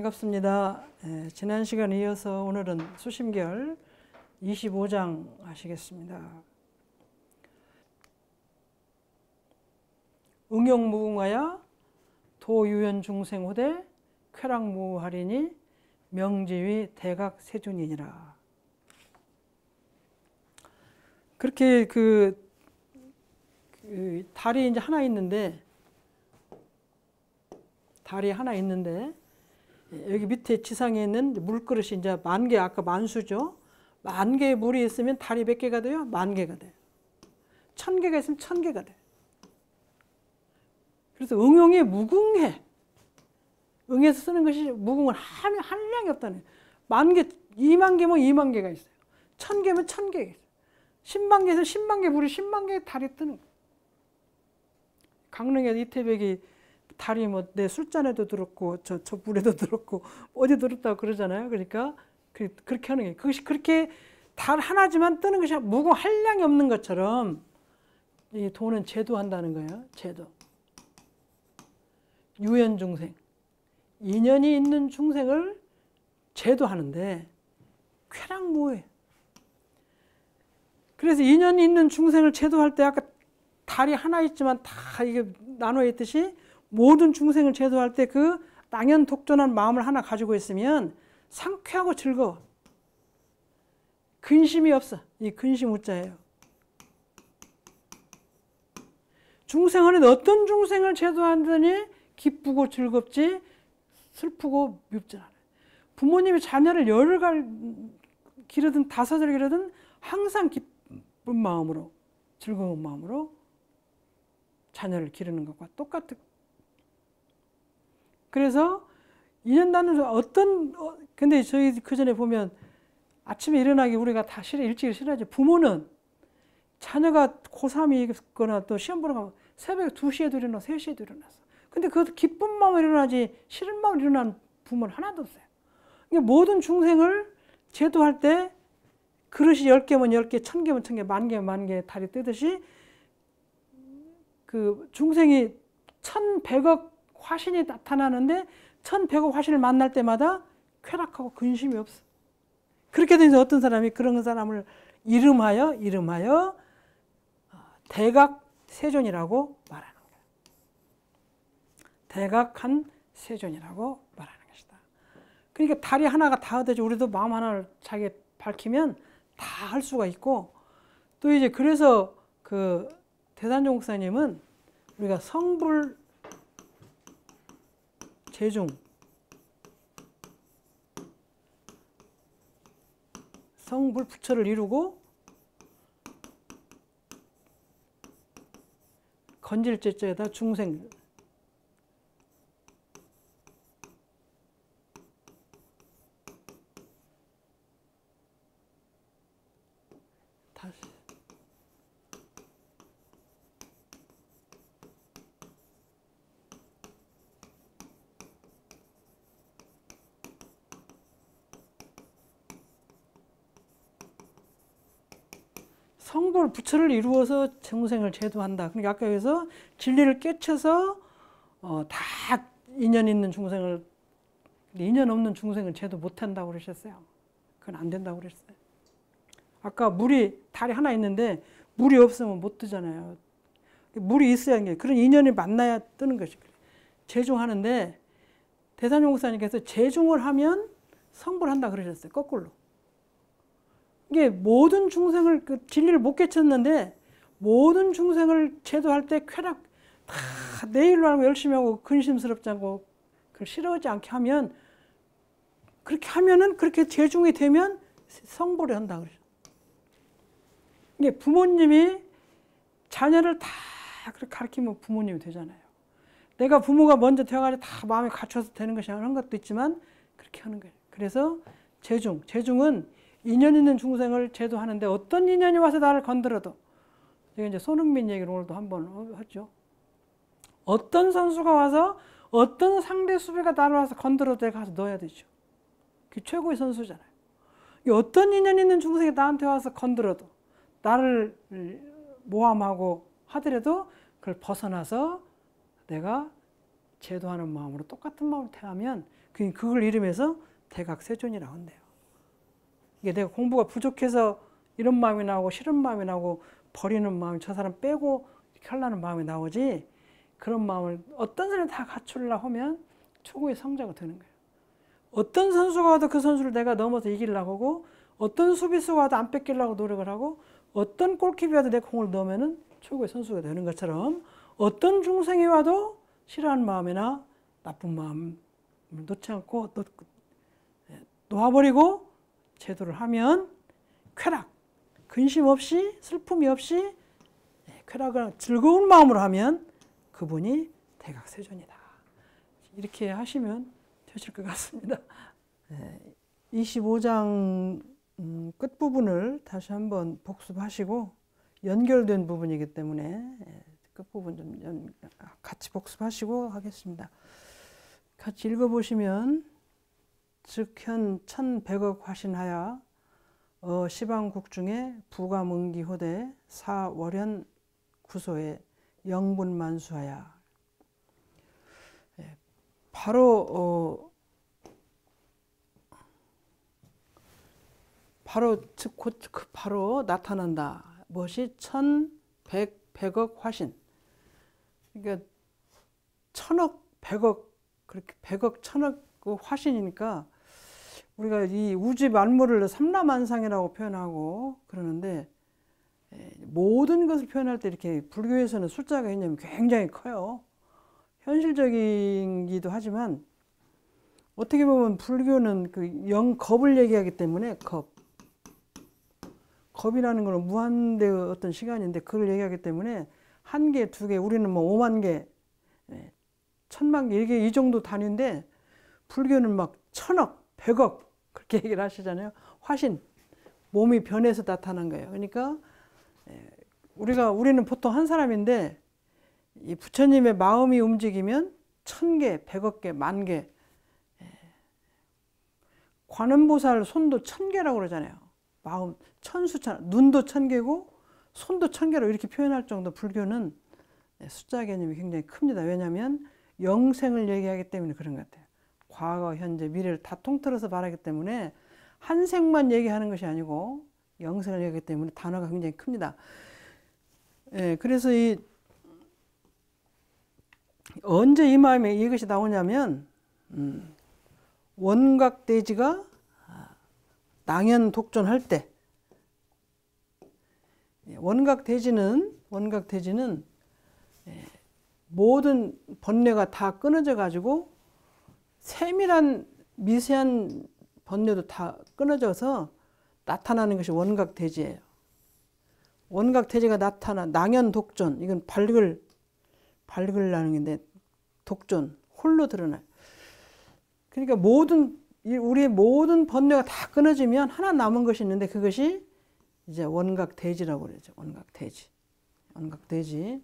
반갑습니다. 예, 지난 시간 에 이어서 오늘은 수심결 25장 하시겠습니다. 응용무궁하야 도유현 중생후대 쾌락무할이니 명지위 대각 세존이니라. 그렇게 그, 그 달이 이제 하나 있는데 달이 하나 있는데 예, 여기 밑에 지상에 있는 물그릇이 이제 만 개, 아까 만수죠. 만 개의 물이 있으면 달이 몇 개가 돼요? 만 개가 돼요. 천 개가 있으면 천 개가 돼. 그래서 응용이 무궁해. 응에서 쓰는 것이 무궁은 한, 한량이 없다는 만 개, 이만 개면 이만 개가 있어요. 천 개면 천 개가 있어요. 십만 개에서 십만 개 물이 십만 개의 달이 뜨는 거예요. 강릉에 이태백이 달이 뭐 내 술잔에도 들었고 저, 저 물에도 들었고 뭐 어디 들었다고 그러잖아요. 그러니까 그, 그렇게 하는 게 그것이 그렇게 달 하나지만 뜨는 것이 무고 한량이 없는 것처럼 이 돈은 제도한다는 거예요. 제도. 유연 중생. 인연이 있는 중생을 제도하는데 쾌락 무해. 그래서 인연이 있는 중생을 제도할 때 아까 달이 하나 있지만 다 이게 나눠 있듯이 모든 중생을 제도할 때 그 당연 독존한 마음을 하나 가지고 있으면 상쾌하고 즐거워. 근심이 없어. 이 근심 우자예요. 중생하는 어떤 중생을 제도하더니 기쁘고 즐겁지 슬프고 밉지 않아요. 부모님이 자녀를 열을 갈 기르든 다섯을 기르든 항상 기쁜 마음으로 즐거운 마음으로 자녀를 기르는 것과 똑같은 그래서 2년 단위로 어떤 어, 근데 저희 그 전에 보면 아침에 일어나기 우리가 다 싫어 일찍 일어나지 부모는 자녀가 고3이거나 있또 시험 보러 가면 새벽 2시에도 일어나 3시에도 일어났어. 근데 그것도 기쁜 마음으로 일어나지 싫은 마음으로 일어난 부모는 하나도 없어요. 그러니까 모든 중생을 제도할 때 그릇이 10개면 10개, 1000개면 1000개, 만 개면 만 개, 다리 뜨듯이 그 중생이 1100억 화신이 나타나는데 1100억 화신을 만날 때마다 쾌락하고 근심이 없어. 그렇게 되면서 어떤 사람이 그런 사람을 이름하여 이름하여 어, 대각 세존이라고 말하는 거야. 대각한 세존이라고 말하는 것이다. 그러니까 다리 하나가 다얻어 우리도 마음 하나를 자기 밝히면 다 할 수가 있고 또 이제 그래서 그 대단종 사님은 우리가 성불 최종 성불부처를 이루고 건질제자에다 중생 부처를 이루어서 중생을 제도한다. 그러니까 아까 여기서 진리를 깨쳐서 어, 다 인연 있는 중생을 인연 없는 중생을 제도 못한다고 그러셨어요. 그건 안 된다고 그랬어요. 아까 물이 달이 하나 있는데 물이 없으면 못 뜨잖아요. 물이 있어야 하는 게 그런 인연이 만나야 뜨는 것이 제중하는데 대산용사님께서 제중을 하면 성불한다 그러셨어요. 거꾸로. 이게 예, 모든 중생을 그 진리를 못 깨쳤는데 모든 중생을 제도할 때 쾌락 다 내일로 알고 열심히 하고 근심스럽지 않고 그걸 싫어하지 않게 하면 그렇게 하면은 그렇게 재중이 되면 성보를 한다 그러죠. 이게 부모님이 자녀를 다 그렇게 가르치면 부모님이 되잖아요. 내가 부모가 먼저 되어가지고 다 마음에 갖춰서 되는 것이 아닌 것도 있지만 그렇게 하는 거예요. 그래서 재중, 재중은 인연 있는 중생을 제도하는데 어떤 인연이 와서 나를 건드려도 이게 이제 손흥민 얘기를 오늘도 한번 했죠. 어떤 선수가 와서 어떤 상대 수비가 나를 와서 건드려도 내가 가서 넣어야 되죠. 그게 최고의 선수잖아요. 어떤 인연 있는 중생이 나한테 와서 건드려도 나를 모함하고 하더라도 그걸 벗어나서 내가 제도하는 마음으로 똑같은 마음으로 대하면 그걸 이름에서 대각세존이라고 한대요. 이게 내가 공부가 부족해서 이런 마음이 나오고 싫은 마음이 나오고 버리는 마음이 저 사람 빼고 이렇게 하려는 마음이 나오지 그런 마음을 어떤 사람이 다 갖추려 하면 초구의 성자가 되는 거예요. 어떤 선수가 와도 그 선수를 내가 넘어서 이기려고 하고 어떤 수비수가 와도 안 뺏기려고 노력을 하고 어떤 골키비 와도 내 공을 넣으면 초구의 선수가 되는 것처럼 어떤 중생이 와도 싫어하는 마음이나 나쁜 마음을 놓지 않고 예, 놓아버리고 제도를 하면 쾌락, 근심 없이 슬픔이 없이 네, 쾌락을 즐거운 마음으로 하면 그분이 대각세존이다. 이렇게 하시면 되실 것 같습니다. 25장 음, 끝부분을 다시 한번 복습하시고 연결된 부분이기 때문에 네, 끝부분 좀 같이 복습하시고 하겠습니다. 같이 읽어보시면 즉현 1100억 화신하여어 시방국 중에 부가응기호대 사월현 구소에 영분만수하여 예, 바로 어 바로 즉 그 바로 나타난다 무엇이 1100억 화신 그러니까 천억 백억 그렇게 백억 천억 그 화신이니까 우리가 이 우주 만물을 삼라만상이라고 표현하고 그러는데 예, 모든 것을 표현할 때 이렇게 불교에서는 숫자 개념이 굉장히 커요. 현실적이기도 하지만 어떻게 보면 불교는 그 영겁을 얘기하기 때문에 겁. 겁이라는 거는 무한대의 어떤 시간인데 그걸 얘기하기 때문에 한 개, 두 개, 우리는 뭐 5만 개, 예, 천만 개, 이게 이 정도 단위인데 불교는 막 천억, 백억, 그렇게 얘기를 하시잖아요. 화신, 몸이 변해서 나타난 거예요. 그러니까 예, 우리가 우리는 보통 한 사람인데 이 부처님의 마음이 움직이면 천 개, 백억 개, 만 개. 예, 관음보살 손도 천 개라고 그러잖아요. 마음 천수천, 눈도 천 개고 손도 천 개로 이렇게 표현할 정도 불교는 예, 숫자 개념이 굉장히 큽니다. 왜냐하면 영생을 얘기하기 때문에 그런 것 같아요. 과거, 현재, 미래를 다 통틀어서 말하기 때문에 한 생만 얘기하는 것이 아니고 영생을 얘기하기 때문에 단어가 굉장히 큽니다. 예, 그래서 이 언제 이 마음에 이것이 나오냐면 음, 원각대지가 당연 독존할 때 예, 원각대지는 원각대지는 예, 모든 번뇌가 다 끊어져 가지고 세밀한 미세한 번뇌도 다 끊어져서 나타나는 것이 원각대지예요. 원각대지가 나타나 낭연독존 이건 발글 발글 나는 건데 독존 홀로 드러나 그러니까 모든 우리의 모든 번뇌가 다 끊어지면 하나 남은 것이 있는데 그것이 이제 원각대지라고 그러죠. 원각대지. 원각대지.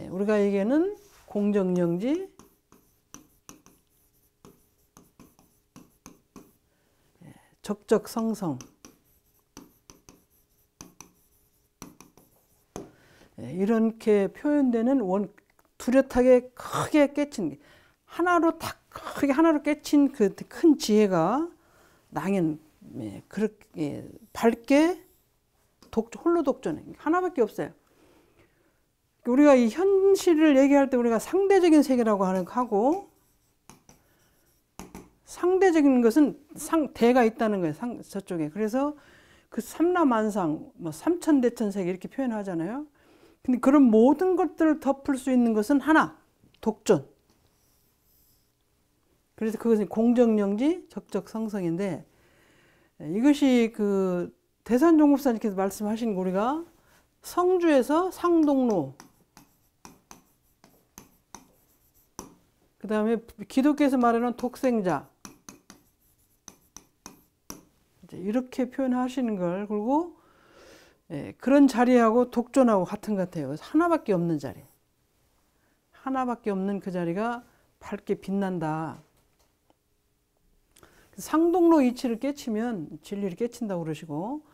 예, 우리가 얘기하는 공정영지, 적적성성 예, 이렇게 표현되는 원뚜렷하게 크게 깨친 하나로 딱 크게 하나로 깨친 그 큰 지혜가 낭연 예, 그렇게 예, 밝게 독, 홀로 독전해 하나밖에 없어요. 우리가 이 현실을 얘기할 때 우리가 상대적인 세계라고 하는 하고 상대적인 것은 상대가 있다는 거예요. 상, 저쪽에. 그래서 그 삼라만상, 뭐 삼천대천색 이렇게 표현하잖아요. 근데 그런 모든 것들을 덮을 수 있는 것은 하나, 독존. 그래서 그것은 공정영지, 적적성성인데 이것이 그 대산종국사님께서 말씀하신 우리가 성주에서 상동로 그 다음에 기독교에서 말하는 독생자 이렇게 표현하시는 걸 그리고 예, 그런 자리하고 독존하고 같은 것 같아요. 하나밖에 없는 자리. 하나밖에 없는 그 자리가 밝게 빛난다. 상동로 이치를 깨치면 진리를 깨친다고 그러시고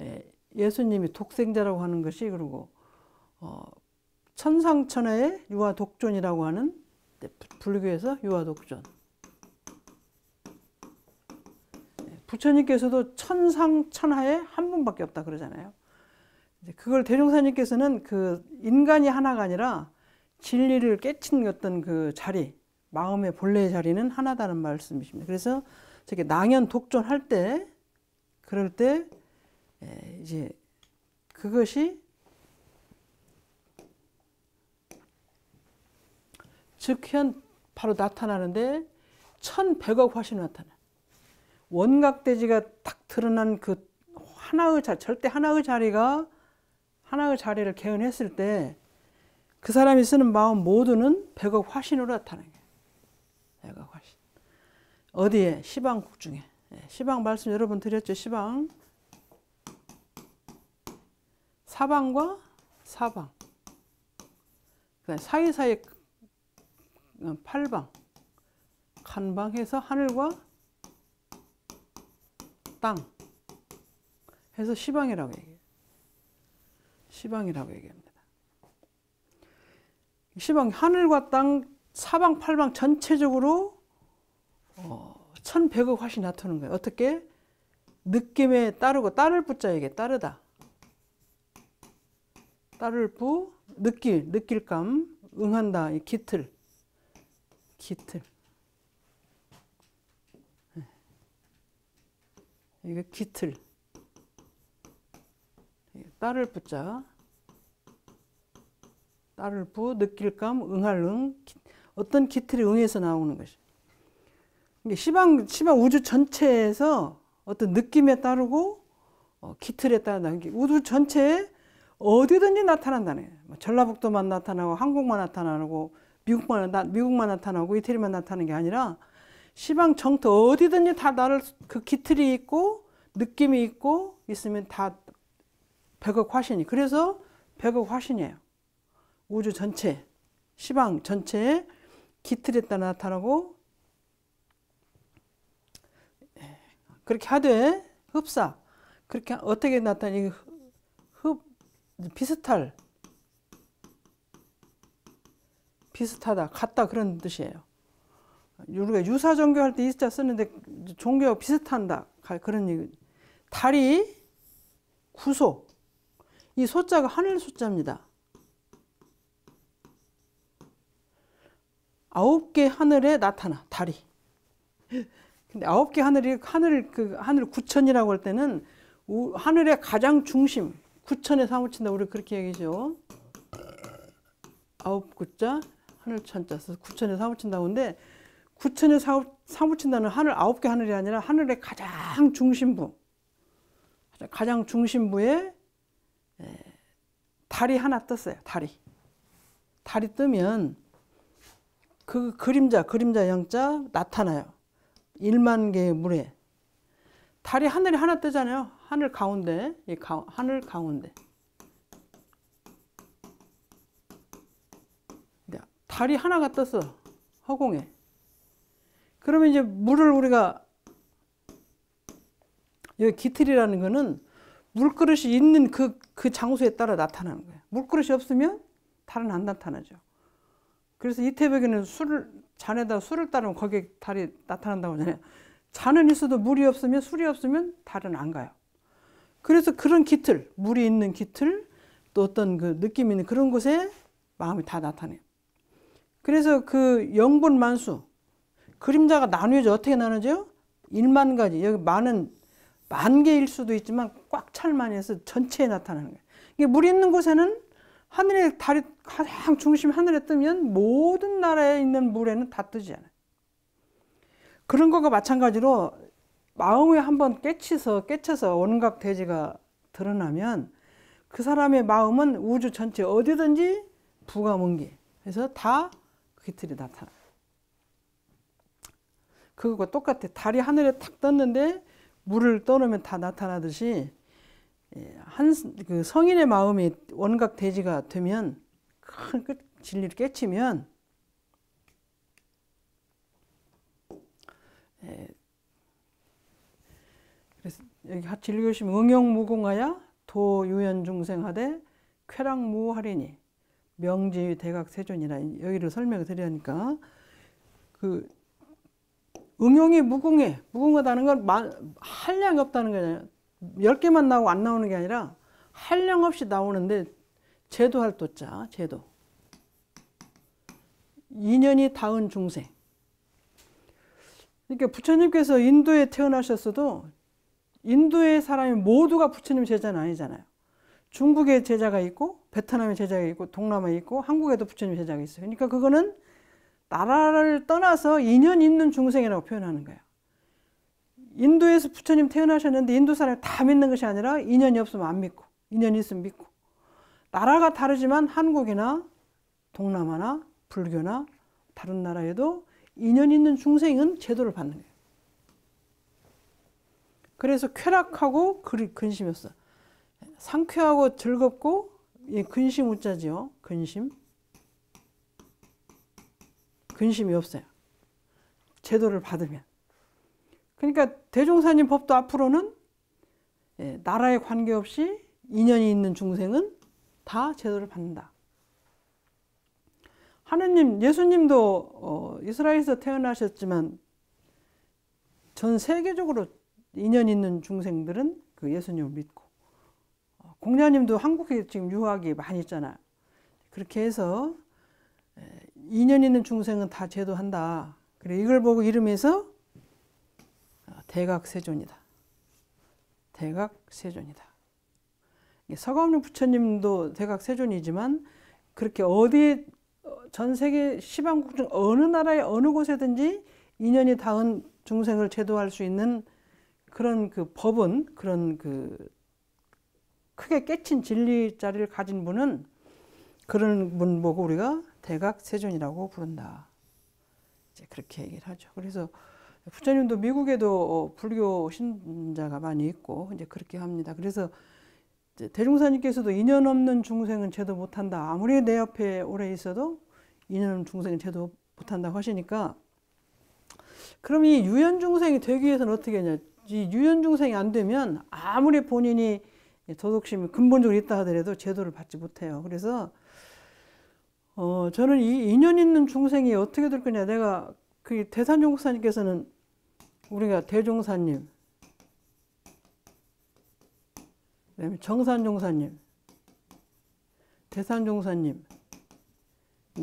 예, 수님이 독생자라고 하는 것이 그리고 어, 천상천하의 유아독존이라고 하는 네, 불교에서 유아독존 부처님께서도 천상 천하에 한 분밖에 없다 그러잖아요. 그걸 대종사님께서는 그 인간이 하나가 아니라 진리를 깨친 어떤 그 자리, 마음의 본래의 자리는 하나다는 말씀이십니다. 그래서 저게 낭연 독존할 때, 그럴 때 예, 이제 그것이 즉현 바로 나타나는데 1 1억화신 나타나 원각대지가 탁 드러난 그 하나의 자 절대 하나의 자리가 하나의 자리를 개헌했을 때 그 사람이 쓰는 마음 모두는 백억 화신으로 나타나는 거예요. 백억 화신. 어디에? 시방국 중에. 예, 시방 말씀 여러분 드렸죠. 시방. 사방과 사방. 사이사이 팔방. 간방해서 하늘과 땅 해서 시방이라고 얘기해요. 시방이라고 얘기합니다. 시방 하늘과 땅 사방 팔방 전체적으로 어, 1100억 화신 다투는 거예요. 어떻게? 느낌에 따르고 따를 붙자 이게 따르다. 따를 부 느낄 느낄감 응한다 이 기틀 기틀 이게 깃틀 딸을 붙자 딸을 부 느낄감 응할응 어떤 깃틀이 응해서 나오는 것이 이게 시방 시방 우주 전체에서 어떤 느낌에 따르고 어, 깃틀에 따라 나게 우주 전체에 어디든지 나타난다네. 뭐 전라북도만 나타나고 한국만 나타나고 미국만 미국만 나타나고 이태리만 나타나는 게 아니라 시방 정토 어디든지 다 나를 그 기틀이 있고 느낌이 있고 있으면 다 백억 화신이 그래서 백억 화신이에요. 우주 전체 시방 전체에 기틀에 따라 나타나고 예, 그렇게 하되 흡사 그렇게 어떻게 나타나니 흡 비슷할 비슷하다 같다 그런 뜻이에요. 우리가 유사 종교 할때 이스자 쓰는데 종교와 비슷한다 그런 얘기. 달이 구속. 이 소자가 하늘 소자입니다. 아홉 개 하늘에 나타나 달이. 근데 아홉 개 하늘이 하늘 그 하늘 구천이라고 할 때는 하늘의 가장 중심 구천에 사무친다 우리 그렇게 얘기죠. 아홉 구자 하늘 천자 구천에 사무친다고 근데 구천의 사무친다는 하늘 아홉 개 하늘이 아니라 하늘의 가장 중심부, 가장 중심부에 달이 하나 떴어요. 달이. 달이 뜨면 그 그림자, 그림자 양자 나타나요. 1만 개의 물에. 달이 하늘이 하나 뜨잖아요. 하늘 가운데, 이 가, 하늘 가운데. 네, 달이 하나가 떴어. 허공에. 그러면 이제 물을 우리가 여기 기틀이라는 거는 물그릇이 있는 그, 그 장소에 따라 나타나는 거예요. 물그릇이 없으면 달은 안 나타나죠. 그래서 이태백에는 술을, 잔에다 술을 따르면 거기에 달이 나타난다고 하잖아요. 잔은 있어도 물이 없으면 술이 없으면 달은 안 가요. 그래서 그런 깃틀, 물이 있는 깃틀, 또 어떤 그 느낌 있는 그런 곳에 마음이 다 나타내요. 그래서 그 영분 만수, 그림자가 나뉘어져 어떻게 나눠져 1만 가지 여기 많은 만 개일 수도 있지만 꽉 찰만 해서 전체에 나타나는 거예요. 이게 물이 있는 곳에는 하늘에 달이 가장 중심 하늘에 뜨면 모든 나라에 있는 물에는 다 뜨지 않아요. 그런 것과 마찬가지로 마음에 한번 깨치서 깨쳐서 원각 대지가 드러나면 그 사람의 마음은 우주 전체 어디든지 부가 몽기 그래서 다 그틀이 나타나요. 그거와 똑같아. 달이 하늘에 탁 떴는데 물을 떠놓으면 다 나타나듯이 예, 한그 성인의 마음이 원각돼지가 되면 큰 진리를 깨치면 예. 그래서 여기 진리교심 응용무공하야 도유연중생하되 쾌락무하리니 명지대각세존이라 여기를 설명을 드리니까 그 응용이 무궁해. 무궁하다는 건 한량이 없다는 거잖아요 10개만 나오고 안 나오는 게 아니라 한량 없이 나오는데 제도할 도자, 제도. 인연이 닿은 중생. 그러니까 부처님께서 인도에 태어나셨어도 인도의 사람이 모두가 부처님 제자는 아니잖아요. 중국에 제자가 있고 베트남에 제자가 있고 동남아에 있고 한국에도 부처님 제자가 있어요. 그러니까 그거는 나라를 떠나서 인연 있는 중생이라고 표현하는 거예요. 인도에서 부처님 태어나셨는데 인도 사람다 믿는 것이 아니라 인연이 없으면 안 믿고 인연이 있으면 믿고 나라가 다르지만 한국이나 동남아나 불교나 다른 나라에도 인연 있는 중생은 제도를 받는 거예요. 그래서 쾌락하고 근심이었어. 상쾌하고 즐겁고 예, 근심 웃자지요. 근심. 근심이 없어요. 제도를 받으면. 그러니까 대종사님 법도 앞으로는 예, 나라에 관계없이 인연이 있는 중생은 다 제도를 받는다. 하느님, 예수님도 어, 이스라엘에서 태어나셨지만 전 세계적으로 인연 있는 중생들은 그 예수님을 믿고 어, 공자님도 한국에 지금 유학이 많이 있잖아요. 그렇게 해서 인연 있는 중생은 다 제도한다. 그래 이걸 보고 이름에서 아, 대각세존이다. 대각세존이다. 서가오니 부처님도 대각세존이지만 그렇게 어디 전 세계 시방국 중 어느 나라의 어느 곳에든지 인연이 닿은 중생을 제도할 수 있는 그런 그 법은 그런 그 크게 깨친 진리 자리를 가진 분은 그런 분 보고 우리가 대각세존이라고 부른다. 이제 그렇게 얘기를 하죠. 그래서 부처님도 미국에도 어, 불교 신자가 많이 있고 이제 그렇게 합니다. 그래서 대중사님께서도 인연 없는 중생은 죄도 못한다. 아무리 내 옆에 오래 있어도 인연 없는 중생은 죄도 못한다고 하시니까 그럼 이 유연 중생이 되기 위해서는 어떻게 하냐? 이 유연 중생이 안 되면 아무리 본인이 도덕심이 근본적으로 있다 하더라도 제도를 받지 못해요. 그래서 저는 이 인연 있는 중생이 어떻게 될 거냐. 내가 그 대산종 사님께서는 우리가 대종사님, 그다음에 정산종사님, 대산종사님,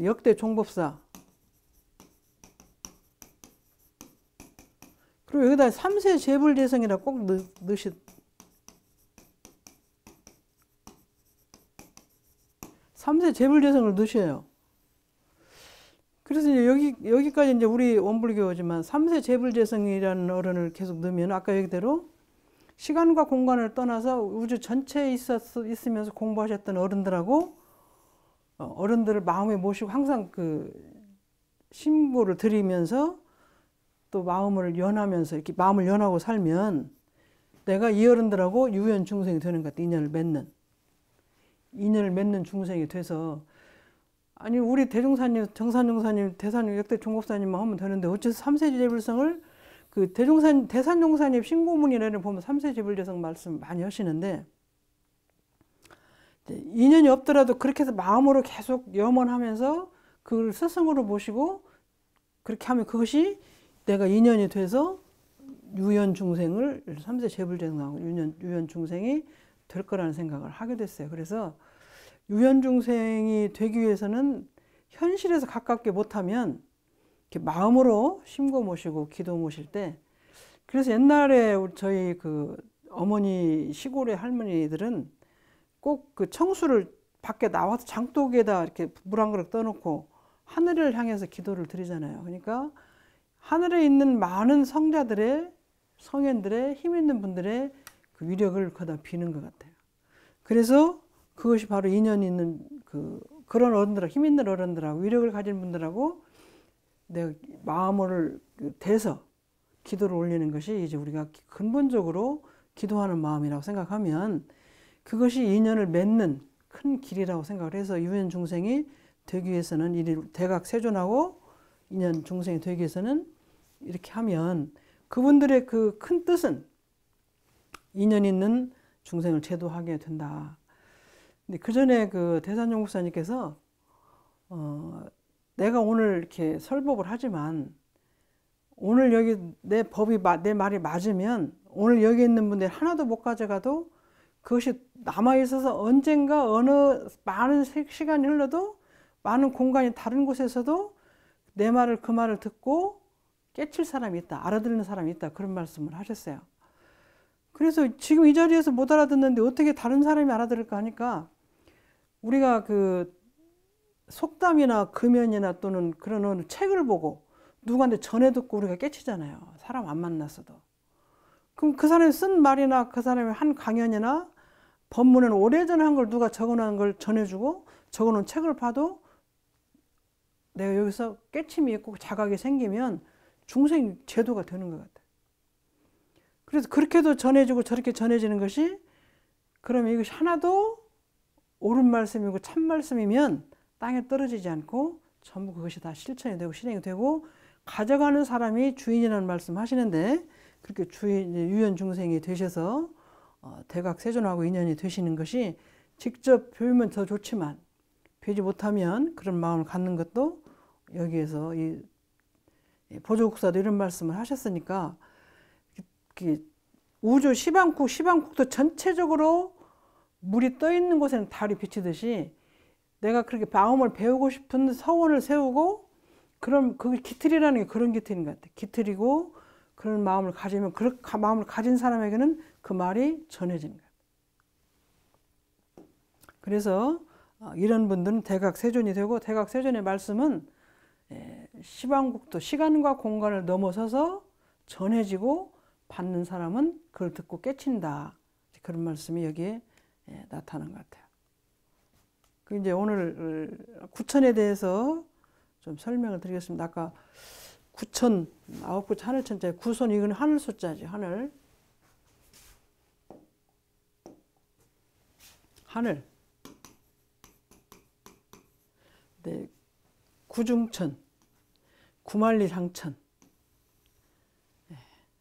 역대 종법사. 그리고 여기다 3세 재불대성이라 꼭 넣으시, 3세 재불대성을 넣으셔요. 그래서 이제 여기, 여기까지 이제 우리 원불교지만 3세 재불재성이라는 어른을 계속 넣으면 아까 얘기대로 시간과 공간을 떠나서 우주 전체에 있었, 있으면서 공부하셨던 어른들하고 어, 어른들을 마음에 모시고 항상 그 신보를 드리면서 또 마음을 연하면서 이렇게 마음을 연하고 살면 내가 이 어른들하고 유연 중생이 되는 것 같아. 인연을 맺는. 인연을 맺는 중생이 돼서 아니 우리 대종사님, 정산용사님, 대산용 역대 종목사님만 하면 되는데 어째서 3세 재불성을 그 대종사님, 대산용사님 신고문이라는 보면 3세 재불재성 말씀 많이 하시는데 인연이 없더라도 그렇게 해서 마음으로 계속 염원하면서 그걸 스승으로 보시고 그렇게 하면 그것이 내가 인연이 돼서 유연 중생을 3세 재불재성 하고 유연, 유연 중생이 될 거라는 생각을 하게 됐어요. 그래서 유연중생이 되기 위해서는 현실에서 가깝게 못하면 이렇게 마음으로 심고 모시고 기도 모실 때 그래서 옛날에 저희 그 어머니 시골의 할머니들은 꼭 그 청수를 밖에 나와서 장독에다 이렇게 물 한 그릇 떠놓고 하늘을 향해서 기도를 드리잖아요. 그러니까 하늘에 있는 많은 성자들의 성현들의 힘 있는 분들의 그 위력을 거다 비는 것 같아요. 그래서 그것이 바로 인연 있는 그 그런 어른들하고 힘 있는 어른들하고 위력을 가진 분들하고 내 마음을 그 대서 기도를 올리는 것이 이제 우리가 근본적으로 기도하는 마음이라고 생각하면 그것이 인연을 맺는 큰 길이라고 생각을 해서 유엔 중생이 되기 위해서는 이 대각 세존하고 인연 중생이 되기 위해서는 이렇게 하면 그분들의 그 큰 뜻은 인연 있는 중생을 제도하게 된다. 근데 그 전에 그 대산용 목사님께서 어, 내가 오늘 이렇게 설법을 하지만 오늘 여기 내 법이 내 말이 맞으면 오늘 여기 있는 분들 하나도 못 가져가도 그것이 남아 있어서 언젠가 어느 많은 시간이 흘러도 많은 공간이 다른 곳에서도 내 말을 그 말을 듣고 깨칠 사람이 있다 알아듣는 사람이 있다 그런 말씀을 하셨어요. 그래서 지금 이 자리에서 못 알아듣는데 어떻게 다른 사람이 알아들을까 하니까 우리가 그 속담이나 금연이나 또는 그런 책을 보고 누구한테 전해 듣고 우리가 깨치잖아요. 사람 안 만났어도. 그럼 그 사람이 쓴 말이나 그 사람이 한 강연이나 법문에는 오래전에 한 걸 누가 적어놓은 걸 전해주고 적어놓은 책을 봐도 내가 여기서 깨침이 있고 자각이 생기면 중생 제도가 되는 것 같아요. 그래서 그렇게도 전해주고 저렇게 전해지는 것이 그러면 이것이 하나도 옳은 말씀이고 참 말씀이면 땅에 떨어지지 않고 전부 그것이 다 실천이 되고 실행이 되고 가져가는 사람이 주인이라는 말씀 하시는데 그렇게 주인 유연 중생이 되셔서 어, 대각 세존하고 인연이 되시는 것이 직접 배우면 더 좋지만 배지 못하면 그런 마음을 갖는 것도 여기에서 이 보조국사도 이런 말씀을 하셨으니까 우주 시방국 시방국도 전체적으로 물이 떠 있는 곳에는 달이 비치듯이 내가 그렇게 마음을 배우고 싶은 서원을 세우고 그럼 그게 기틀이라는 게 그런 기틀인 것 같아. 기틀이고 그런 마음을 가지면 그 마음을 가진 사람에게는 그 말이 전해지는 거야. 그래서 어, 이런 분들은 대각 세존이 되고 대각 세존의 말씀은 예, 시방국도 시간과 공간을 넘어서서 전해지고 받는 사람은 그걸 듣고 깨친다. 그런 말씀이 여기에 예, 나타난 것 같아요. 그 이제 오늘 구천에 대해서 좀 설명을 드리겠습니다. 아까 구천 아홉 구천 하늘 천자 구손 이건 하늘 숫자지 하늘 하늘 네, 구중천 구만리상천 예,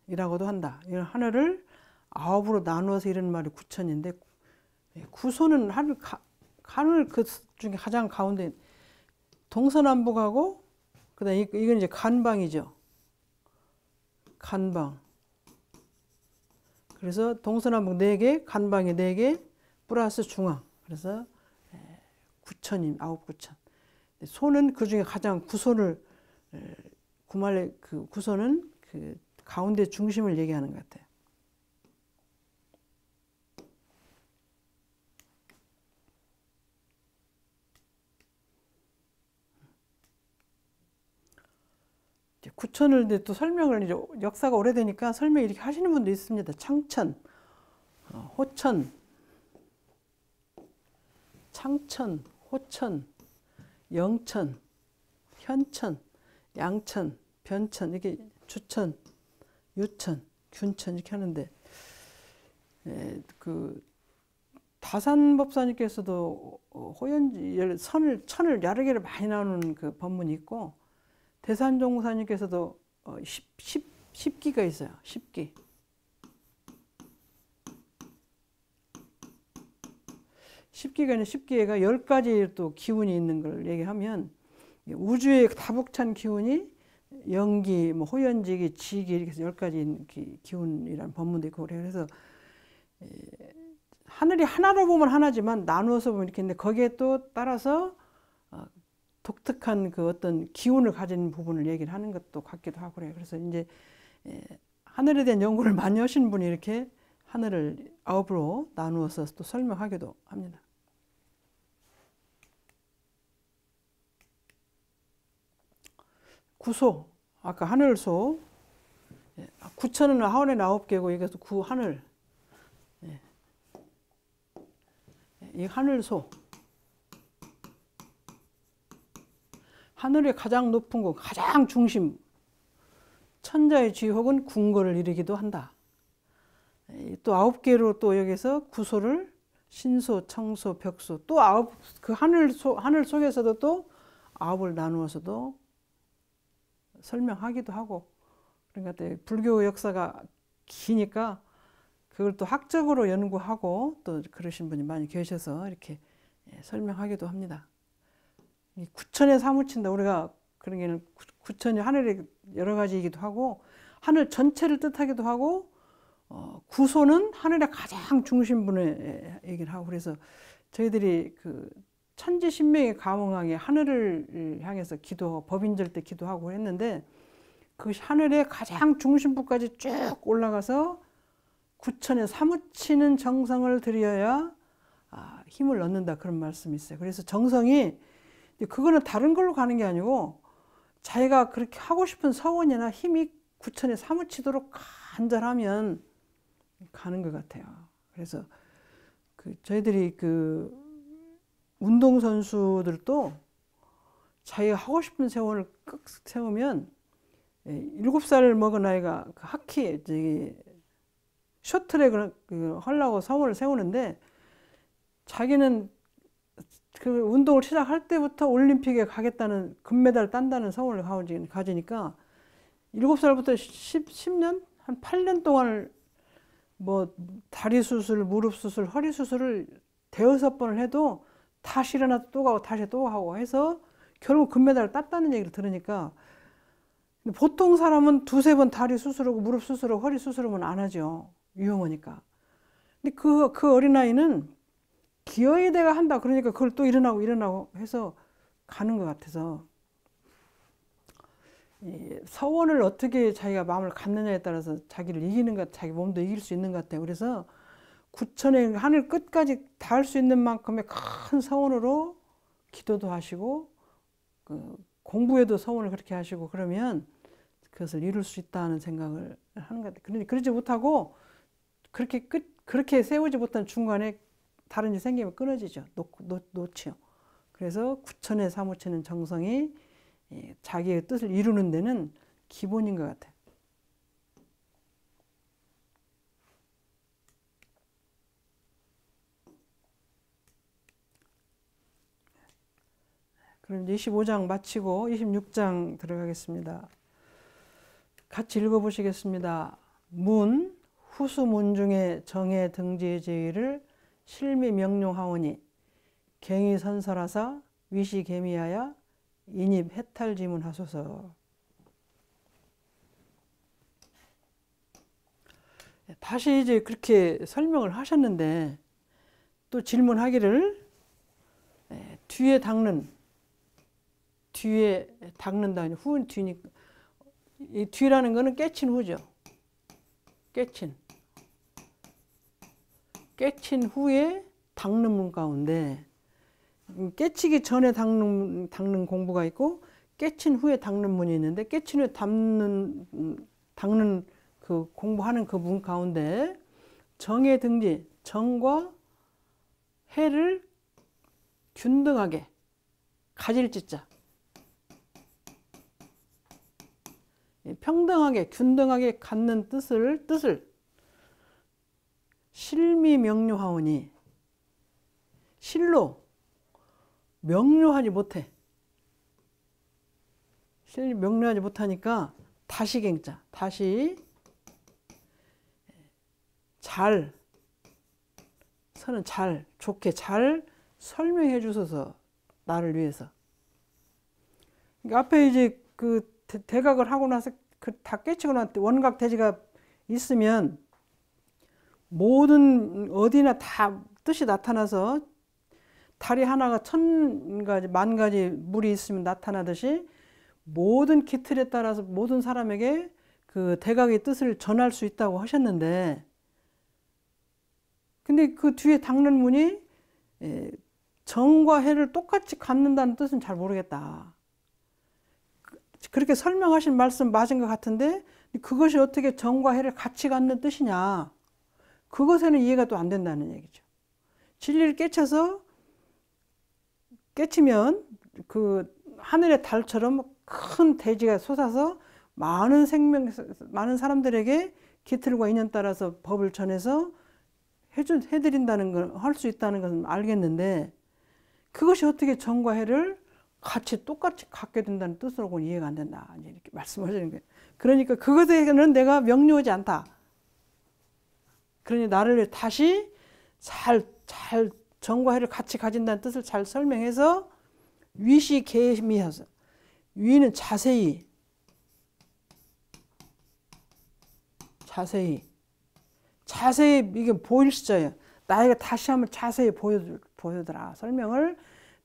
이라고도 한다. 이런 하늘을 아홉으로 나누어서 이런 말이 구천인데 예, 구소는 하늘 하늘 그 중에 가장 가운데 동서남북하고 그다음 이건 이제 간방이죠. 간방. 그래서 동서남북 4개, 간방이 4개, 플러스 중앙. 그래서 9천임, 9, 9천. 소는 그 중에 가장 구소를 예, 구말의 그 구소는 그 가운데 중심을 얘기하는 것 같아요. 구천을 이제 또 설명을 이제 역사가 오래되니까 설명 이렇게 하시는 분도 있습니다. 창천, 어, 호천, 창천, 호천, 영천, 현천, 양천, 변천, 이게 주천, 유천, 균천 이렇게 하는데 예, 그 다산 법사님께서도 호연지 선을 천을 여러 개를 많이 나누는 그 법문이 있고 대산종사님께서도 10, 10, 기가 있어요. 10기. 십기가 있는 십기가 열 가지 또 기운이 있는 걸 얘기하면 우주의 다복찬 기운이 연기, 뭐 호연지기, 지기 이렇게 해서 열 가지 기운이라는 법문도 있고 그래서 하늘이 하나로 보면 하나지만 나누어서 보면 이렇게 있는데 거기에 또 따라서 어, 독특한 그 어떤 기운을 가진 부분을 얘기를 하는 것도 같기도 하고 그래요. 그래서 이제 예, 하늘에 대한 연구를 많이 하신 분이 이렇게 하늘을 아홉으로 나누어서 또 설명하기도 합니다. 구소 아까 하늘소 예, 아, 구천은 하원에 아홉 개고 여기서 구하늘 예, 이 하늘소 하늘의 가장 높은 곳, 가장 중심, 천자의 지혹은 궁궐을 이루기도 한다. 또 아홉 개로 또 여기서 구소를 신소, 청소, 벽소 또 아홉 그 하늘 소, 하늘 속에서도 또 아홉을 나누어서도 설명하기도 하고 그러니까 불교 역사가 기니까 그걸 또 학적으로 연구하고 또 그러신 분이 많이 계셔서 이렇게 예, 설명하기도 합니다. 구천에 사무친다. 우리가 그런 게는 구천이 하늘의 여러 가지이기도 하고 하늘 전체를 뜻하기도 하고 어, 구소는 하늘의 가장 중심분의 얘기를 하고 그래서 저희들이 그 천지신명의 가몽항에 하늘을 향해서 기도 법인절 때 기도하고 했는데 그 하늘의 가장 중심부까지 쭉 올라가서 구천에 사무치는 정성을 들여야 아, 힘을 얻는다 그런 말씀이 있어요. 그래서 정성이 그거는 다른 걸로 가는 게 아니고 자기가 그렇게 하고 싶은 서원이나 힘이 구천에 사무치도록 간절하면 가는 것 같아요. 그래서 그 저희들이 그 운동 선수들도 자기가 하고 싶은 세원을 꽉 세우면 예, 일곱 살 먹은 아이가 그 하키 저기 쇼트랙그 하려고 서원을 세우는데 자기는 그 운동을 시작할 때부터 올림픽에 가겠다는 금메달 을 딴다는 성을 가지니까 7 살부터 10, 0년한8년동안뭐 다리 수술, 무릎 수술, 허리 수술을 대여섯 번을 해도 다시 일어나 또 가고 다시 또 하고 해서 결국 금메달을 땄다는 얘기를 들으니까 보통 사람은 두세 번 다리 수술하고 무릎 수술하고 허리 수술하면 안 하죠. 위험하니까. 근데 그, 그 어린아이는 기어이 대가 한다. 그러니까 그걸 또 일어나고 일어나고 해서 가는 것 같아서 서원을 어떻게 자기가 마음을 갖느냐에 따라서 자기를 이기는 것, 자기 몸도 이길 수 있는 것 같아요. 그래서 구천에 하늘 끝까지 닿을 수 있는 만큼의 큰 서원으로 기도도 하시고 그 공부에도 서원을 그렇게 하시고 그러면 그것을 이룰 수 있다는 생각을 하는 것 같아요. 그러 그러지 못하고 그렇게 끝 그렇게 세우지 못한 중간에 다른 일 생기면 끊어지죠. 놓, 놓, 놓죠. 그래서 구천에 사무치는 정성이 예, 자기의 뜻을 이루는 데는 기본인 것 같아요. 그럼 이제 25장 마치고 26장 들어가겠습니다. 같이 읽어보시겠습니다. 문, 후수문 중에 정의 등지 제의를 실미 명룡하오니 경이 선설하사 위시 개미하야 인입 해탈 지문하소서. 예, 다시 이제 그렇게 설명을 하셨는데 또 질문하기를 예, 뒤에 닦는 뒤에 닦는다 후 뒤니까 이 뒤라는 거는 깨친 후죠. 깨친. 깨친 후에 닦는 문 가운데 깨치기 전에 닦는, 닦는 공부가 있고 깨친 후에 닦는 문이 있는데 깨친 후에 닦는, 닦는 그 공부하는 그 문 가운데 정의 등지 정과 해를 균등하게 가질 짓자 평등하게 균등하게 갖는 뜻을 뜻을 실미 명료하오니 실로 명료하지 못해. 실리 명료하지 못하니까 다시 갱자. 다시 잘 선은 잘 좋게 잘 설명해 주소서 나를 위해서. 그러니까 앞에 이제 그 대각을 하고 나서 그다 깨치고 난 원각 대지가 있으면 모든 어디나 다 뜻이 나타나서 다리 하나가 천 가지 만 가지 물이 있으면 나타나듯이 모든 기틀에 따라서 모든 사람에게 그 대각의 뜻을 전할 수 있다고 하셨는데 근데 그 뒤에 닦는 문이 예, 정과 해를 똑같이 갖는다는 뜻은 잘 모르겠다. 그, 그렇게 설명하신 말씀 맞은 것 같은데 그것이 어떻게 정과 해를 같이 갖는 뜻이냐 그것에는 이해가 또 안 된다는 얘기죠. 진리를 깨쳐서 깨치면 그 하늘의 달처럼 큰 대지가 솟아서 많은 생명, 많은 사람들에게 기틀과 인연 따라서 법을 전해서 해주, 해드린다는 걸, 할 수 있다는 것은 알겠는데 그것이 어떻게 정과 해를 같이 똑같이 갖게 된다는 뜻으로는 이해가 안 된다. 이렇게 말씀하시는 거예요. 그러니까 그것에는 내가 명료하지 않다. 그러니 나를 다시 잘, 잘 정과 해를 같이 가진다는 뜻을 잘 설명해서 위시 개미하서 위는 자세히 자세히 자세히 이게 보일 시자예요. 나에게 다시 한번 자세히 보여 보라 설명을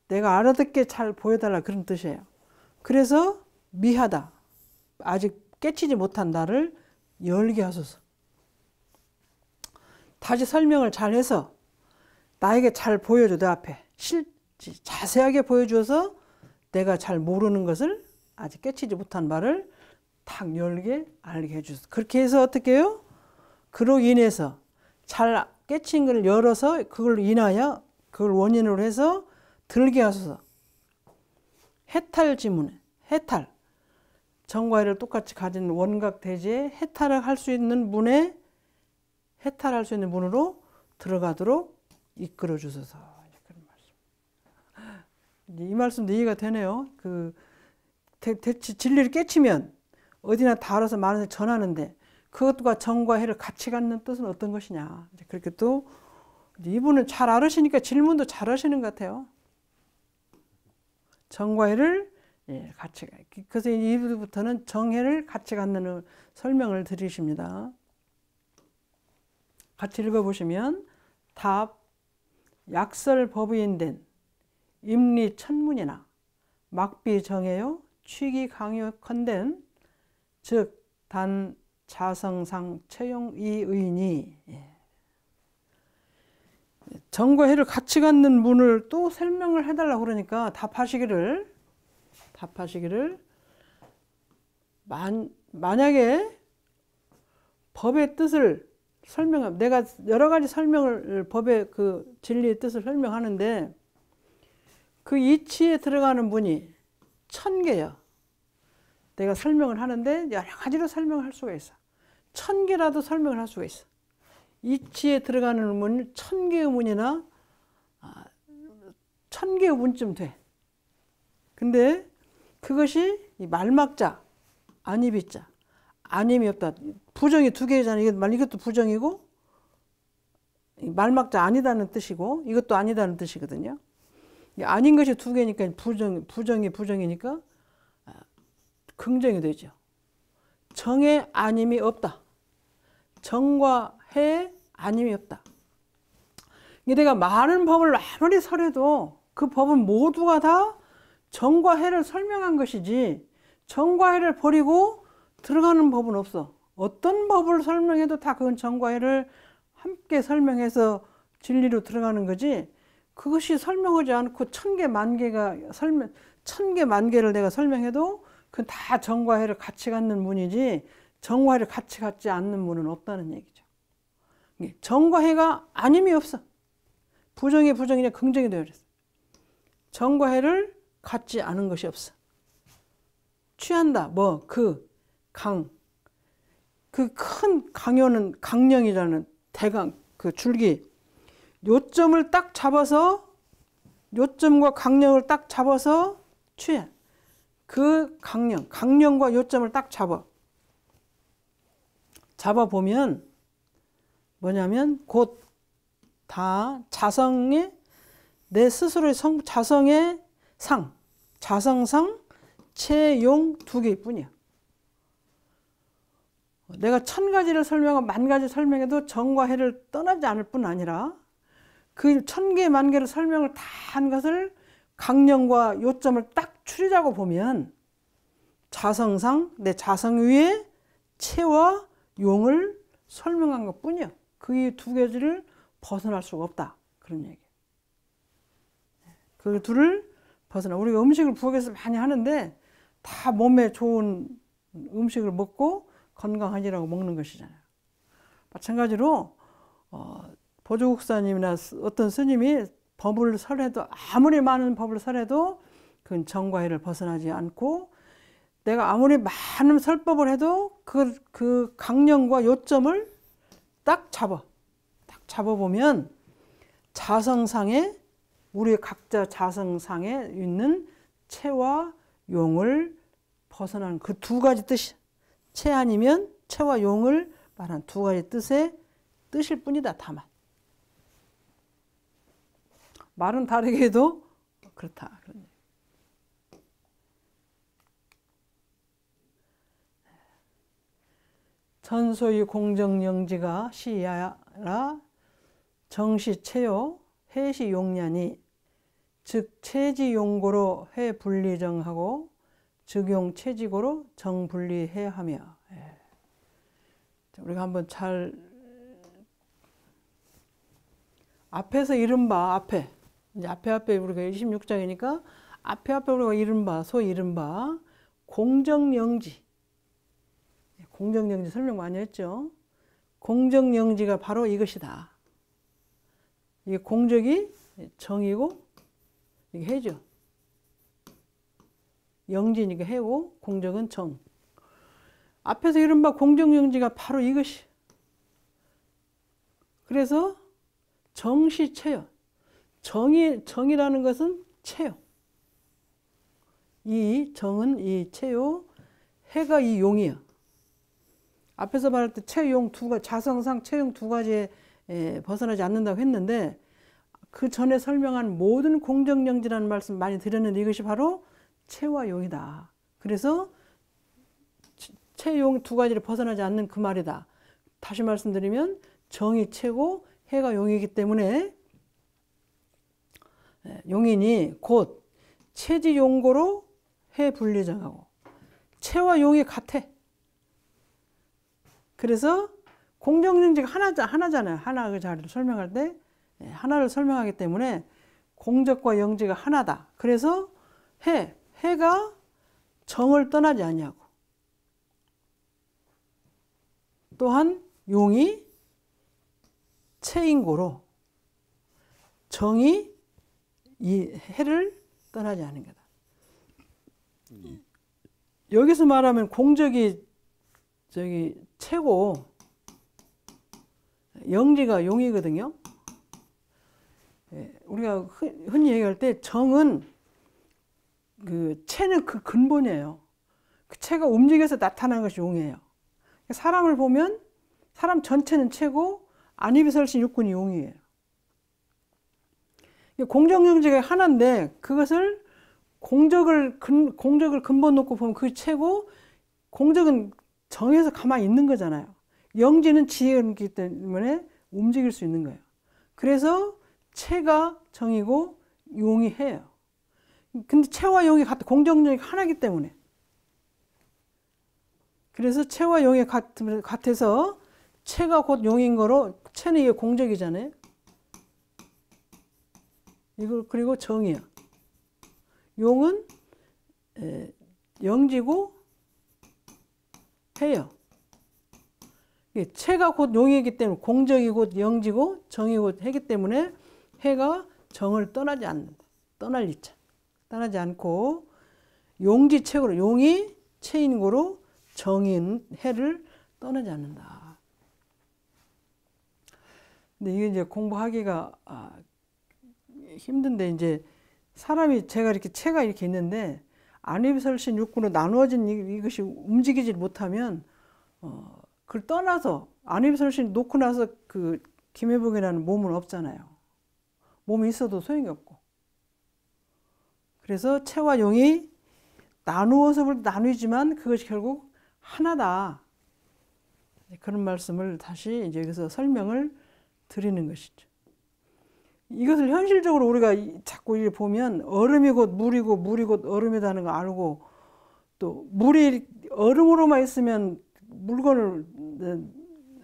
내가 알아듣게 잘 보여달라 그런 뜻이에요. 그래서 미하다 아직 깨치지 못한 나를 열게 하소서. 다시 설명을 잘 해서 나에게 잘 보여줘 내 앞에 실 자세하게 보여줘서 내가 잘 모르는 것을 아직 깨치지 못한 말을 탁 열게 알게 해주세요. 그렇게 해서 어떻게 해요? 그로 인해서 잘 깨친 걸 열어서 그걸 인하여 그걸 원인으로 해서 들게 하소서. 해탈 지문에 해탈 정과일을 똑같이 가진 원각 대지에 해탈을 할 수 있는 문에 해탈할 수 있는 문으로 들어가도록 이끌어 주소서. 그런 말씀. 이 말씀도 이해가 되네요. 그 대, 대체 진리를 깨치면 어디나 다 알아서 많은 전하는데 그것과 정과 해를 같이 갖는 뜻은 어떤 것이냐. 그렇게 또 이분은 잘 알으시니까 질문도 잘 하시는 것 같아요. 정과 해를 예, 같이 그래서 이부부터는 정해를 같이 갖는 설명을 드리십니다. 같이 읽어보시면 답 약설 법의인된 임리 천문이나 막비 정해요 취기 강요컨된 즉단 자성상 채용 이 의인이 예. 정과 해를 같이 갖는 문을 또 설명을 해달라고 그러니까 답하시기를 답하시기를 만, 만약에 법의 뜻을 설명, 내가 여러 가지 설명을, 법의 그 진리의 뜻을 설명하는데 그 이치에 들어가는 분이 천 개야. 내가 설명을 하는데 여러 가지로 설명할 수가 있어. 천 개라도 설명을 할 수가 있어. 이치에 들어가는 문, 천 개의 문이나 아, 천 개의 문쯤 돼. 근데 그것이 말막자, 안입이자, 안임이 없다. 부정이 두 개잖아요. 이게 말 이것도 부정이고 말막자 아니다는 뜻이고 이것도 아니다는 뜻이거든요. 아닌 것이 두 개니까 부정 부정이 부정이니까 아, 긍정이 되죠. 정에 아님이 없다. 정과 해 아님이 없다. 내가 많은 법을 아무리 설해도 그 법은 모두가 다 정과 해를 설명한 것이지 정과 해를 버리고 들어가는 법은 없어. 어떤 법을 설명해도 다 그건 정과해를 함께 설명해서 진리로 들어가는 거지 그것이 설명하지 않고 천 개, 만 개가 설명, 천 개, 만 개를 내가 설명해도 그건 다 정과해를 같이 갖는 문이지 정과해를 같이 갖지 않는 문은 없다는 얘기죠. 정과해가 아님이 없어. 부정이 부정이냐 긍정이 되어버렸어. 정과해를 갖지 않은 것이 없어. 취한다, 뭐, 그, 강, 그큰 강연은 강령이라는 대강 그 줄기 요점을 딱 잡아서 요점과 강령을 딱 잡아서 취해 그 강령 강령과 요점을 딱 잡아 잡아 보면 뭐냐면 곧 다 자성의 내 스스로의 성 자성의 상 자성상 채용 두 개뿐이야. 내가 천 가지를 설명하고 만 가지 설명해도 정과 해를 떠나지 않을 뿐 아니라 그 천 개, 만 개를 설명을 다 한 것을 강령과 요점을 딱 추리자고 보면 자성상 내 자성 위에 체와 용을 설명한 것 뿐이야. 그두 가지를 벗어날 수가 없다. 그런 얘기. 그 둘을 벗어나. 우리가 음식을 부엌에서 많이 하는데 다 몸에 좋은 음식을 먹고 건강하지라고 먹는 것이잖아요. 마찬가지로 어, 보조국사님이나 어떤 스님이 법을 설해도 아무리 많은 법을 설해도 그건 정과해를 벗어나지 않고 내가 아무리 많은 설법을 해도 그, 그 강령과 요점을 딱 잡아. 딱 잡아보면 자성상에, 우리 각자 자성상에 있는 체와 용을 벗어나는 그 두 가지 뜻이 채 아니면 채와 용을 말한 두 가지 뜻의 뜻일 뿐이다. 다만 말은 다르게 도 그렇다. 전소의 공정영지가 시야라 정시채요 해시용냐니 즉 체지용고로 해분리정하고 적용 채직으로 정분리해야 하며 예. 우리가 한번 잘 앞에서 이른바 앞에 이제 앞에 앞에 우리가 26장이니까 앞에 앞에 우리가 이른바 소 이른바 공정영지 예, 공정영지 설명 많이 했죠 공정영지가 바로 이것이다 이게 공적이 정이고 이게 해죠 영지이가 해오, 공정은 정. 앞에서 이른바 공정영지가 바로 이것이. 그래서 정시 체요. 정이, 정이라는 것은 체요. 이 정은 이 체요, 해가 이 용이야. 앞에서 말할 때 체용 두 가지, 자성상 체용 두 가지에 벗어나지 않는다고 했는데 그 전에 설명한 모든 공정영지라는 말씀 많이 드렸는데 이것이 바로 채와 용이다. 그래서 채용 두 가지를 벗어나지 않는 그 말이다. 다시 말씀드리면 정이 채고 해가 용이기 때문에 예, 용인이 곧 체지 용고로 해 분리정하고 채와 용이 같아. 그래서 공정정지가 하나, 하나잖아요. 하나 그 자리를 설명할 때 예, 하나를 설명하기 때문에 공적과 영지가 하나다. 그래서 해 해가 정을 떠나지 않냐고 또한 용이 체인고로 정이 이 해를 떠나지 않은 거다. 여기서 말하면 공적이 저기 최고 영지가 용이거든요. 예, 우리가 흔히 얘기할 때 정은 그 체는 그 근본이에요. 그 체가 움직여서 나타나는 것이 용이에요. 그러니까 사람을 보면 사람 전체는 체고 안이비설신 육군이 용이에요. 공정경제가 하나인데 그것을 공적을 근, 공적을 근본 놓고 보면 그 체고 공적은 정해서 가만히 있는 거잖아요. 영지는 지혜이기 때문에 움직일 수 있는 거예요. 그래서 체가 정이고 용이 해요. 근데 체와 영이 같은 공정력이 하나기 때문에 그래서 체와 영이 같아서 체가 곧 용인 거로 체는 이게 공적이잖아요. 이걸 그리고 정이야. 용은 영지고 해요. 체가 곧 용이기 때문에 공적이 곧 영지고 정이 곧 해기 때문에 해가 정을 떠나지 않는다. 떠날 일자. 떠나지 않고 용지책으로 용이 체인고로 정인 해를 떠나지 않는다. 근데 이게 이제 공부하기가 아, 힘든데 이제 사람이 제가 이렇게 체가 이렇게 있는데 안입설신 육구로 나누어진 이것이 움직이질 못하면 어, 그걸 떠나서 안입설신 놓고 나서 그 김해복이라는 몸은 없잖아요. 몸이 있어도 소용이 없고 그래서 체와 용이 나누어서 나누지만 그것이 결국 하나다. 네, 그런 말씀을 다시 이제 여기서 설명을 드리는 것이죠. 이것을 현실적으로 우리가 자꾸 보면 얼음이 곧 물이고 물이 곧 얼음이라는 걸 알고 또 물이 얼음으로만 있으면 물건을 네,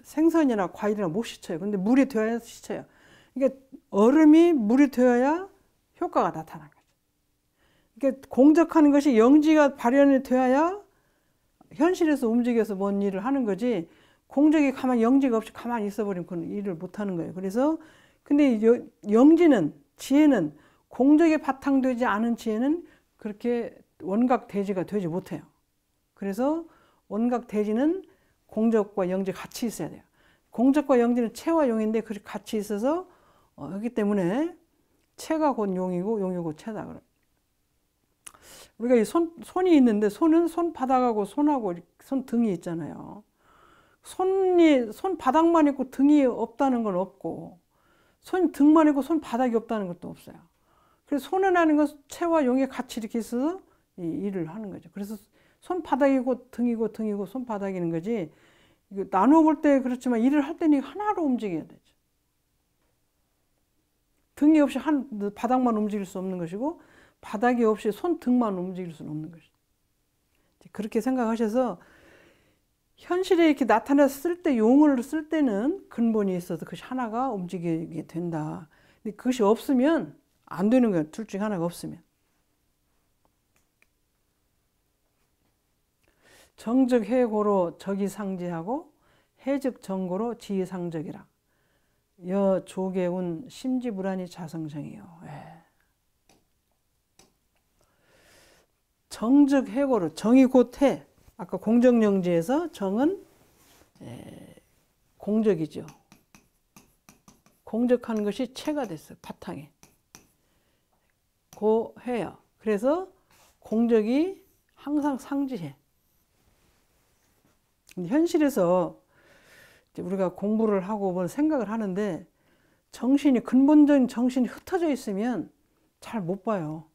생선이나 과일이나 못 시쳐요. 근데 물이 되어야 시쳐요. 그러니까 얼음이 물이 되어야 효과가 나타나요. 그러 그러니까 공적하는 것이 영지가 발현이 되어야 현실에서 움직여서 뭔 일을 하는 거지 공적이 가만 영지가 없이 가만히 있어버리면 그 일을 못하는 거예요. 그래서 근데 영지는 지혜는 공적에 바탕되지 않은 지혜는 그렇게 원각 대지가 되지 못해요. 그래서 원각 대지는 공적과 영지 같이 있어야 돼요. 공적과 영지는 체와 용인데 그렇게 같이 있어서 어, 그렇기 때문에 체가 곧 용이고 용이 고 체다 그래요. 우리가 이 손, 손이 있는데 손은 손바닥하고 손하고 손등이 있잖아요. 손이, 손바닥만 있고 등이 없다는 건 없고, 손 등만 있고 손바닥이 없다는 것도 없어요. 그래서 손은 하는 건 체와 용이 같이 이렇게 있어서 일을 하는 거죠. 그래서 손바닥이고 등이고 등이고 손바닥이는 거지, 이거 나눠 볼 때 그렇지만 일을 할 때는 하나로 움직여야 되죠. 등이 없이 한 바닥만 움직일 수 없는 것이고 바닥이 없이 손등만 움직일 수는 없는 것이죠. 그렇게 생각하셔서 현실에 이렇게 나타났을 때 용어를 쓸 때는 근본이 있어서 그것이 하나가 움직이게 된다. 근데 그것이 없으면 안 되는 거야. 둘중 하나가 없으면. 정적 해고로 적이 상지하고 해적 정고로 지상적이라. 여 조개운 심지불안이 자성생이요. 예. 정적해고를 정이 곧 해. 아까 공적영지에서 정은 공적이죠. 공적하 것이 체가 됐어요. 바탕에. 고해요. 그래서 공적이 항상 상지해. 현실에서 우리가 공부를 하고 뭘 생각을 하는데 정신이 근본적인 정신이 흩어져 있으면 잘 못 봐요.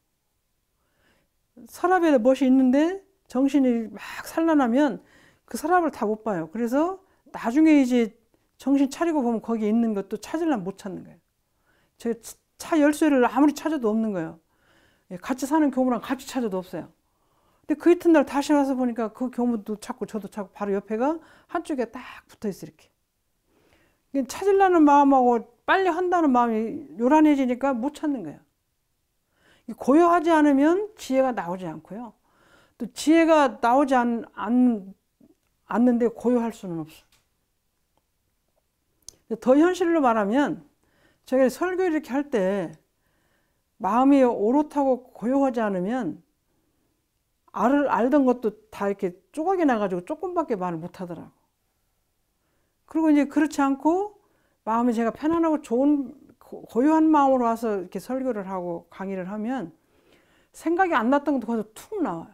서랍에 멋이 있는데 정신이 막 산란하면 그 서랍을 다 못 봐요. 그래서 나중에 이제 정신 차리고 보면 거기에 있는 것도 찾으려면 못 찾는 거예요. 제차 열쇠를 아무리 찾아도 없는 거예요. 예, 같이 사는 교무랑 같이 찾아도 없어요. 근데 그 이튿날 다시 와서 보니까 그 교무도 찾고 저도 찾고 바로 옆에가 한쪽에 딱 붙어 있어 이렇게. 찾으려는 마음하고 빨리 한다는 마음이 요란해지니까 못 찾는 거예요. 고요하지 않으면 지혜가 나오지 않고요. 또 지혜가 나오지 않, 않, 않는데 고요할 수는 없어. 더 현실로 말하면 제가 설교 이렇게 할 때 마음이 오롯하고 고요하지 않으면 알, 알던 것도 다 이렇게 쪼각이 나가지고 조금밖에 말을 못하더라고. 그리고 이제 그렇지 않고 마음이 제가 편안하고 좋은 고요한 마음으로 와서 이렇게 설교를 하고 강의를 하면 생각이 안 났던 것도 거기서 툭 나와요.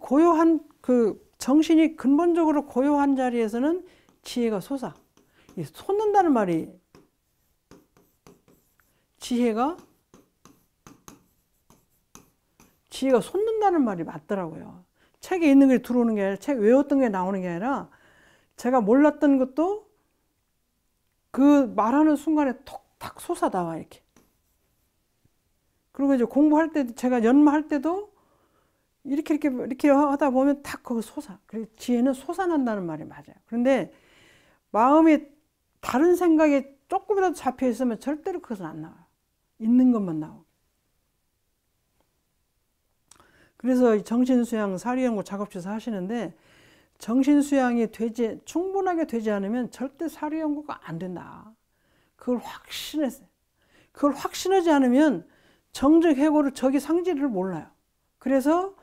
고요한 그 정신이 근본적으로 고요한 자리에서는 지혜가 솟아. 솟는다는 말이 지혜가 지혜가 솟는다는 말이 맞더라고요. 책에 있는 게 들어오는 게 아니라 책 외웠던 게 나오는 게 아니라 제가 몰랐던 것도 그 말하는 순간에 톡탁 솟아나와 이렇게. 그리고 이제 공부할 때도 제가 연마할 때도 이렇게 이렇게 이렇게 하다 보면 탁거 솟아. 그래서 지혜는 솟아난다는 말이 맞아요. 그런데 마음이 다른 생각에 조금이라도 잡혀 있으면 절대로 그것은 안 나와요. 있는 것만 나오고. 그래서 정신수양 사리연구 작업실에서 하시는데 정신 수양이 되지 충분하게 되지 않으면 절대 사료 연구가 안 된다. 그걸 확신했어요. 그걸 확신하지 않으면 정적 해고를 적이 상지를 몰라요. 그래서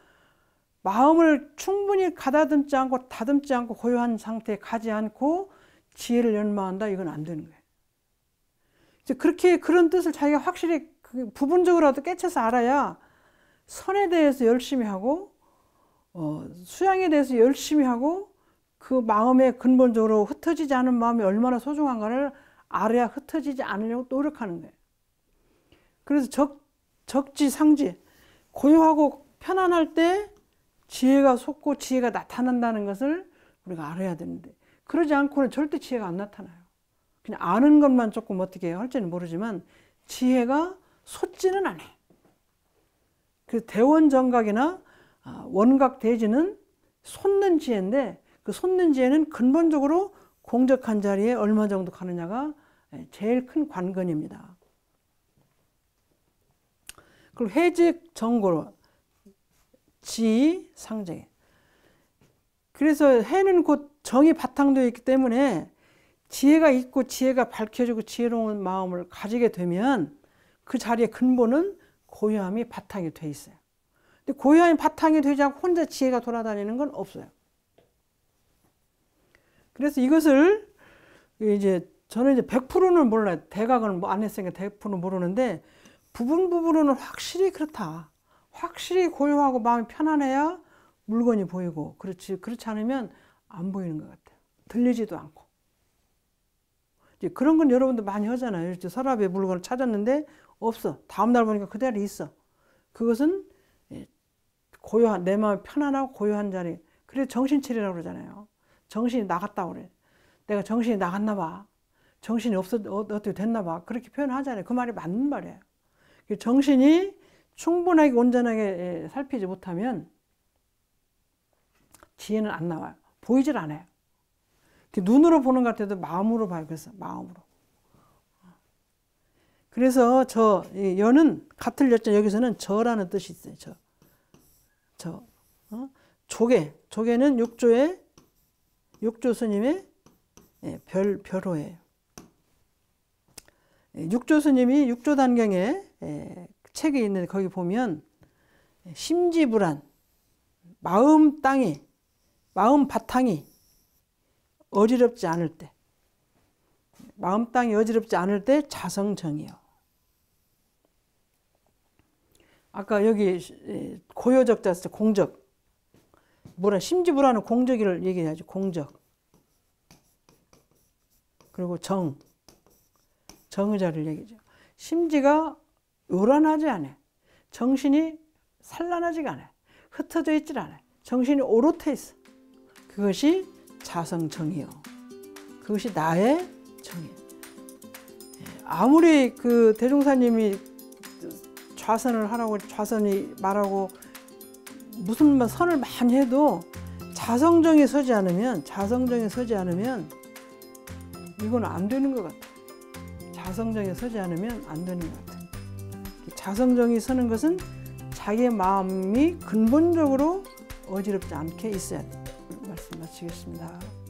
마음을 충분히 가다듬지 않고 다듬지 않고 고요한 상태에 가지 않고 지혜를 연마한다 이건 안 되는 거예요. 이제 그렇게 그런 뜻을 자기가 확실히 그 부분적으로라도 깨쳐서 알아야 선에 대해서 열심히 하고 어, 수양에 대해서 열심히 하고 그 마음에 근본적으로 흩어지지 않은 마음이 얼마나 소중한가를 알아야 흩어지지 않으려고 노력하는 거예요. 그래서 적, 적지 상지 고요하고 편안할 때 지혜가 솟고 지혜가 나타난다는 것을 우리가 알아야 되는데 그러지 않고는 절대 지혜가 안 나타나요. 그냥 아는 것만 조금 어떻게 할지는 모르지만 지혜가 솟지는 않아요. 그 대원정각이나 아, 원각 대지는 솟는 지혜인데 그 솟는 지혜는 근본적으로 공적한 자리에 얼마 정도 가느냐가 예, 제일 큰 관건입니다. 그리고 해직 정고로 지 상제. 그래서 해는 곧 정이 바탕되어 있기 때문에 지혜가 있고 지혜가 밝혀지고 지혜로운 마음을 가지게 되면 그 자리의 근본은 고요함이 바탕이 돼 있어요. 근데 고요한 바탕이 되지 않고 혼자 지혜가 돌아다니는 건 없어요. 그래서 이것을 이제 저는 이제 100%는 몰라요. 대각은 뭐 안 했으니까 100%는 모르는데 부분 부분은 확실히 그렇다. 확실히 고요하고 마음이 편안해야 물건이 보이고 그렇지 그렇지 않으면 안 보이는 것 같아요. 들리지도 않고. 이제 그런 건 여러분도 많이 하잖아요. 이제 서랍에 물건을 찾았는데 없어. 다음 날 보니까 그대로 있어. 그것은 고요한 내 마음이 편안하고 고요한 자리. 그래서 정신체리라고 그러잖아요. 정신이 나갔다 그래. 내가 정신이 나갔나 봐. 정신이 없어 어, 어떻게 됐나 봐. 그렇게 표현하잖아요. 그 말이 맞는 말이에요. 그 정신이 충분하게 온전하게 예, 살피지 못하면 지혜는 안 나와요. 보이질 않아요. 그 눈으로 보는 것 같아도 마음으로 봐요. 그래서 마음으로. 그래서 저 여는 같을 여자 여기서는 저라는 뜻이 있어요. 저. 저 그렇죠. 어? 조개 조계는 육조의 육조 스님의 예, 별 별호예요. 예, 육조 스님이 육조 단경에 예, 책에 있는 거기 보면 예, 심지불안 마음 땅이 마음 바탕이 어지럽지 않을 때 마음 땅이 어지럽지 않을 때 자성정이요. 아까 여기 고요적 자을 공적 뭐라 심지부라는 공적이를 얘기해야지 공적 그리고 정 정의 자를 얘기죠 심지가 요란하지 않아 정신이 산란하지가 않아 흩어져 있질 않아 정신이 오롯해 있어 그것이 자성정이요 그것이 나의 정이 예, 아무리 그 대종사님이 좌선을 하라고 좌선이 말하고 무슨 선을 많이 해도 자성정에 서지 않으면 자성정에 서지 않으면 이건 안 되는 것 같아. 자성정에 서지 않으면 안 되는 것 같아. 자성정이 서는 것은 자기 마음이 근본적으로 어지럽지 않게 있어야 돼. 말씀 마치겠습니다.